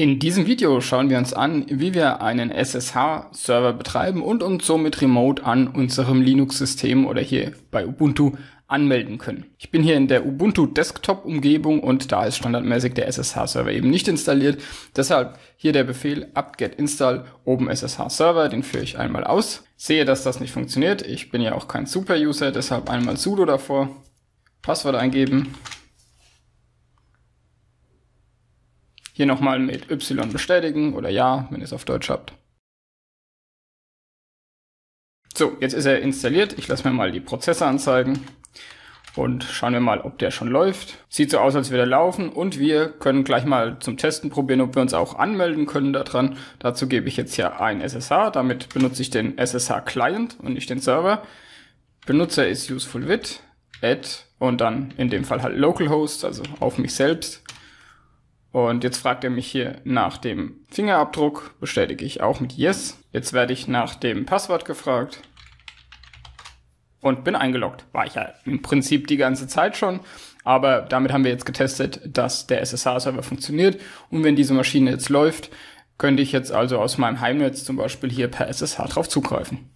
In diesem Video schauen wir uns an, wie wir einen SSH-Server betreiben und uns somit remote an unserem Linux-System oder hier bei Ubuntu anmelden können. Ich bin hier in der Ubuntu Desktop-Umgebung und da ist standardmäßig der SSH-Server eben nicht installiert. Deshalb hier der Befehl apt-get install oben ssh server den führe ich einmal aus. Sehe, dass das nicht funktioniert. Ich bin ja auch kein Super-User, deshalb einmal sudo davor, Passwort eingeben, Hier nochmal mit Y bestätigen oder ja, wenn ihr es auf Deutsch habt. So, jetzt ist er installiert. Ich lasse mir mal die Prozesse anzeigen und schauen wir mal, ob der schon läuft. Sieht so aus, als würde er laufen und wir können gleich mal zum Testen probieren, ob wir uns auch anmelden können daran. Dazu gebe ich jetzt hier ein SSH. Damit benutze ich den SSH Client und nicht den Server. Benutzer ist usefulwid, add und dann in dem Fall halt localhost, also auf mich selbst. Und jetzt fragt er mich hier nach dem Fingerabdruck, bestätige ich auch mit Yes. Jetzt werde ich nach dem Passwort gefragt und bin eingeloggt. War ich ja im Prinzip die ganze Zeit schon, aber damit haben wir jetzt getestet, dass der SSH-Server funktioniert. Und wenn diese Maschine jetzt läuft, könnte ich jetzt also aus meinem Heimnetz zum Beispiel hier per SSH drauf zugreifen.